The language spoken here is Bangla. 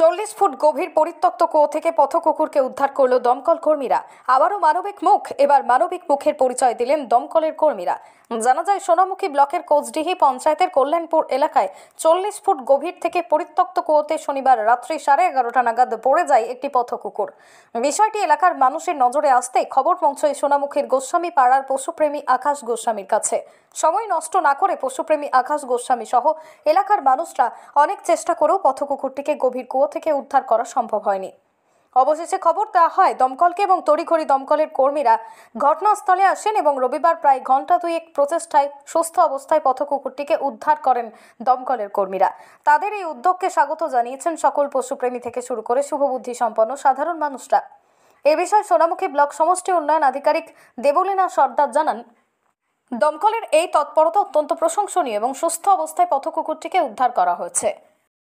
চল্লিশ ফুট গভীর পরিত্যক্ত কুয়ো থেকে পথকুকুরকে উদ্ধার করল দমকল কর্মীরা আবারও মানবিক মুখ এবার মানবিক মুখের পরিচয় দিলেন দমকলের কর্মীরা জানা যায় সোনামুখী ব্লকের কোচডিহি পঞ্চায়েতের কল্যাণপুর এলাকায় চল্লিশ ফুট গভীর থেকে পরিত্যক্ত কুয়োতে শনিবার রাত্রি সাড়ে এগারোটা নাগাদ পড়ে যায় একটি পথকুকুর বিষয়টি এলাকার মানুষের নজরে আসতে খবর পৌঁছয় সোনামুখীর গোস্বামী পাড়ার পশুপ্রেমী আকাশ গোস্বামীর কাছে সময় নষ্ট না করে পশুপ্রেমী আকাশ গোস্বামী সহ এলাকার মানুষরা অনেক চেষ্টা করেও পথকুকুরটিকে গভীর কুয়ো থেকে উদ্ধার করা সম্ভব হয়নি অবশেষে খবর দেওয়া হয় দমকলকে এবং তড়িঘড়ি দমকলের কর্মীরা ঘটনাস্থলে আসেন এবং রবিবার প্রায় ঘন্টা দুয়েক প্রচেষ্টায় সুস্থ অবস্থায় পথকুকুরটিকে উদ্ধার করেন দমকলের কর্মীরা তাদের এই উদ্যোগকে স্বাগত জানিয়েছেন সকল পশুপ্রেমী থেকে শুরু করে শুভবুদ্ধি সম্পন্ন সাধারণ মানুষরা এ বিষয়ে সোনামুখী ব্লক সমষ্টি উন্নয়ন আধিকারিক দেবলীনা সর্দার জানান দমকলের এই তৎপরতা অত্যন্ত প্রশংসনীয় এবং সুস্থ অবস্থায় পথকুকুরটিকে উদ্ধার করা হয়েছে